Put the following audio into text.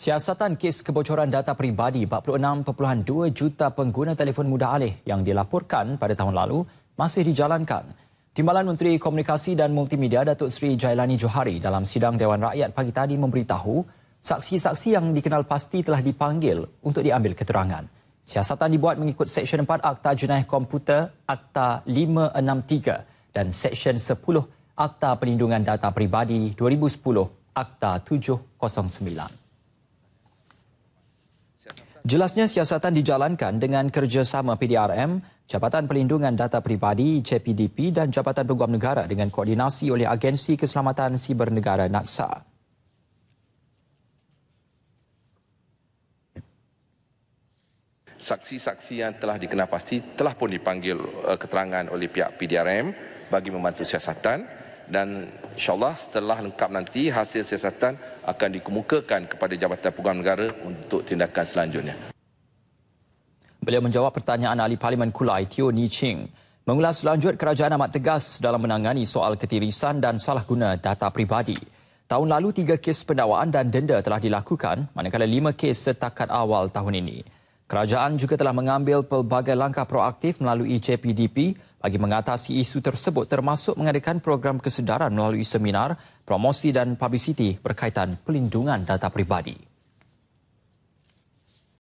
Siasatan kes kebocoran data peribadi 46.2 juta pengguna telefon muda alih yang dilaporkan pada tahun lalu masih dijalankan. Timbalan Menteri Komunikasi dan Multimedia Datuk Seri Jailani Johari dalam sidang Dewan Rakyat pagi tadi memberitahu saksi-saksi yang dikenal pasti telah dipanggil untuk diambil keterangan. Siasatan dibuat mengikut Seksyen 4 Akta Jenayah Komputer Akta 563 dan Seksyen 10 Akta Perlindungan Data Peribadi 2010 Akta 709. Jelasnya siasatan dijalankan dengan kerjasama PDRM, Jabatan Perlindungan Data Peribadi, JPDP dan Jabatan Peguam Negara dengan koordinasi oleh Agensi Keselamatan Siber Negara NAKSA. Saksi-saksi yang telah dikenal pasti telah pun dipanggil eh, keterangan oleh pihak PDRM bagi membantu siasatan dan insyaAllah setelah lengkap nanti hasil siasatan akan dikemukakan kepada Jabatan Pegawai Negara untuk tindakan selanjutnya. Beliau menjawab pertanyaan Ahli Parlimen Kulai, Tio Ni Ching. Mengulas lanjut kerajaan amat tegas dalam menangani soal ketirisan dan salah guna data peribadi. Tahun lalu, tiga kes pendawaan dan denda telah dilakukan, manakala lima kes setakat awal tahun ini. Kerajaan juga telah mengambil pelbagai langkah proaktif melalui JPDP bagi mengatasi isu tersebut termasuk mengadakan program kesedaran melalui seminar, promosi dan publicity berkaitan pelindungan data peribadi.